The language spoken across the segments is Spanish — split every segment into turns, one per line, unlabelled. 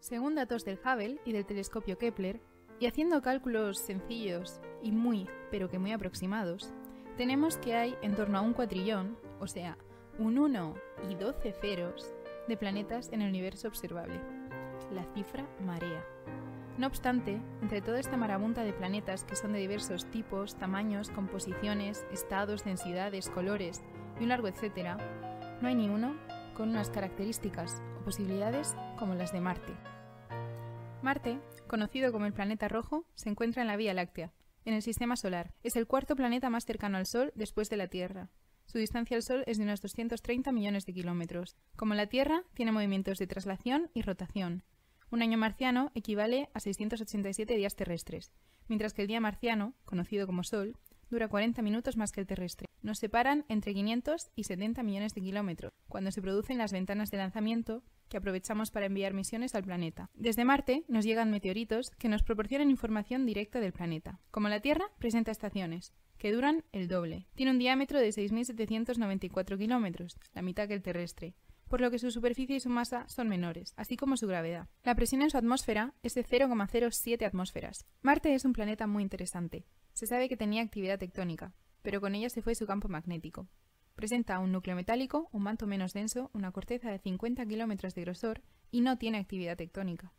Según datos del Hubble y del telescopio Kepler, y haciendo cálculos sencillos y muy, pero que muy aproximados, tenemos que hay en torno a un cuatrillón, o sea, un 1 y 12 ceros, de planetas en el universo observable. La cifra marea. No obstante, entre toda esta marabunta de planetas que son de diversos tipos, tamaños, composiciones, estados, densidades, colores y un largo etcétera, no hay ni uno con unas características o posibilidades como las de Marte. Marte, conocido como el planeta rojo, se encuentra en la Vía Láctea, en el Sistema Solar. Es el cuarto planeta más cercano al Sol después de la Tierra. Su distancia al Sol es de unos 230 millones de kilómetros. Como la Tierra, tiene movimientos de traslación y rotación. Un año marciano equivale a 687 días terrestres, mientras que el día marciano, conocido como Sol, dura 40 minutos más que el terrestre. Nos separan entre 500 y 70 millones de kilómetros, cuando se producen las ventanas de lanzamiento que aprovechamos para enviar misiones al planeta. Desde Marte nos llegan meteoritos que nos proporcionan información directa del planeta. Como la Tierra, presenta estaciones, que duran el doble. Tiene un diámetro de 6.794 kilómetros, la mitad que el terrestre por lo que su superficie y su masa son menores, así como su gravedad. La presión en su atmósfera es de 0,07 atmósferas. Marte es un planeta muy interesante. Se sabe que tenía actividad tectónica, pero con ella se fue su campo magnético. Presenta un núcleo metálico, un manto menos denso, una corteza de 50 kilómetros de grosor y no tiene actividad tectónica.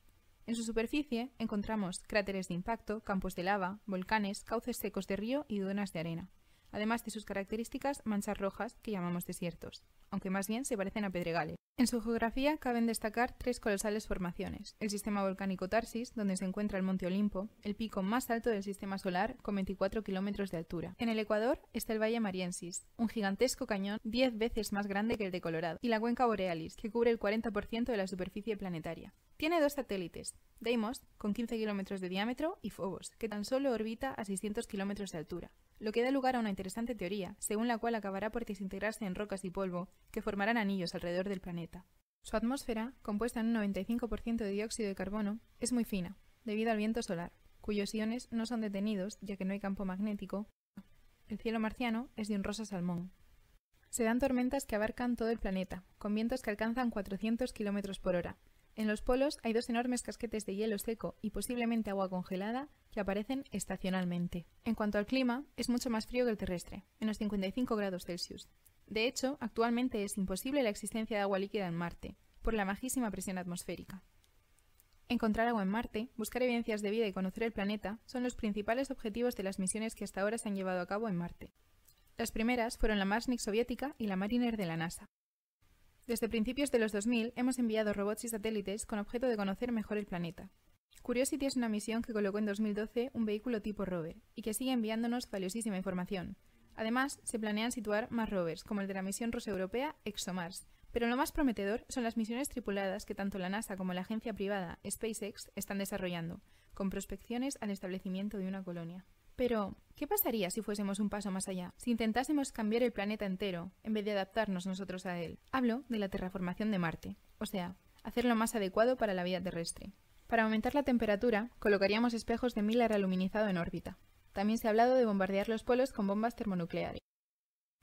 En su superficie encontramos cráteres de impacto, campos de lava, volcanes, cauces secos de río y dunas de arena además de sus características manchas rojas que llamamos desiertos, aunque más bien se parecen a pedregales. En su geografía caben destacar tres colosales formaciones, el sistema volcánico Tarsis, donde se encuentra el Monte Olimpo, el pico más alto del sistema solar, con 24 kilómetros de altura. En el Ecuador está el Valle Mariensis, un gigantesco cañón 10 veces más grande que el de Colorado, y la cuenca Borealis, que cubre el 40% de la superficie planetaria. Tiene dos satélites, Deimos, con 15 kilómetros de diámetro, y Phobos, que tan solo orbita a 600 kilómetros de altura lo que da lugar a una interesante teoría, según la cual acabará por desintegrarse en rocas y polvo que formarán anillos alrededor del planeta. Su atmósfera, compuesta en un 95% de dióxido de carbono, es muy fina, debido al viento solar, cuyos iones no son detenidos ya que no hay campo magnético. El cielo marciano es de un rosa salmón. Se dan tormentas que abarcan todo el planeta, con vientos que alcanzan 400 km por hora, en los polos hay dos enormes casquetes de hielo seco y posiblemente agua congelada que aparecen estacionalmente. En cuanto al clima, es mucho más frío que el terrestre, menos 55 grados Celsius. De hecho, actualmente es imposible la existencia de agua líquida en Marte, por la majísima presión atmosférica. Encontrar agua en Marte, buscar evidencias de vida y conocer el planeta son los principales objetivos de las misiones que hasta ahora se han llevado a cabo en Marte. Las primeras fueron la Marsnik soviética y la Mariner de la NASA. Desde principios de los 2000 hemos enviado robots y satélites con objeto de conocer mejor el planeta. Curiosity es una misión que colocó en 2012 un vehículo tipo rover y que sigue enviándonos valiosísima información. Además, se planean situar más rovers, como el de la misión rusa europea ExoMars, pero lo más prometedor son las misiones tripuladas que tanto la NASA como la agencia privada SpaceX están desarrollando, con prospecciones al establecimiento de una colonia. Pero, ¿qué pasaría si fuésemos un paso más allá? Si intentásemos cambiar el planeta entero, en vez de adaptarnos nosotros a él. Hablo de la terraformación de Marte, o sea, hacerlo más adecuado para la vida terrestre. Para aumentar la temperatura, colocaríamos espejos de Miller aluminizado en órbita. También se ha hablado de bombardear los polos con bombas termonucleares.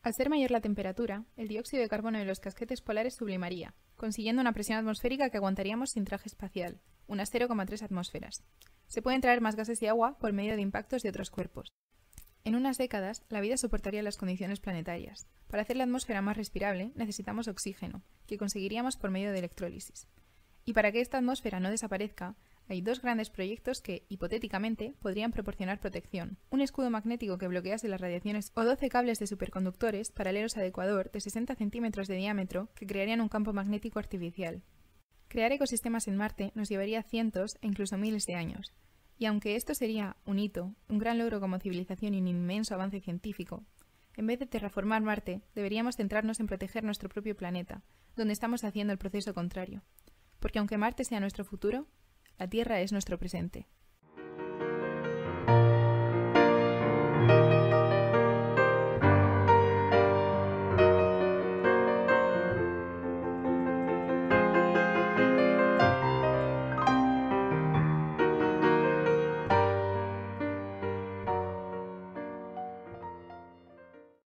Al ser mayor la temperatura, el dióxido de carbono de los casquetes polares sublimaría, consiguiendo una presión atmosférica que aguantaríamos sin traje espacial, unas 0,3 atmósferas. Se pueden traer más gases y agua por medio de impactos de otros cuerpos. En unas décadas, la vida soportaría las condiciones planetarias. Para hacer la atmósfera más respirable, necesitamos oxígeno, que conseguiríamos por medio de electrólisis. Y para que esta atmósfera no desaparezca, hay dos grandes proyectos que, hipotéticamente, podrían proporcionar protección. Un escudo magnético que bloquease las radiaciones o 12 cables de superconductores paralelos al Ecuador de 60 centímetros de diámetro que crearían un campo magnético artificial. Crear ecosistemas en Marte nos llevaría cientos e incluso miles de años. Y aunque esto sería un hito, un gran logro como civilización y un inmenso avance científico, en vez de terraformar Marte, deberíamos centrarnos en proteger nuestro propio planeta, donde estamos haciendo el proceso contrario. Porque aunque Marte sea nuestro futuro, la Tierra es nuestro presente.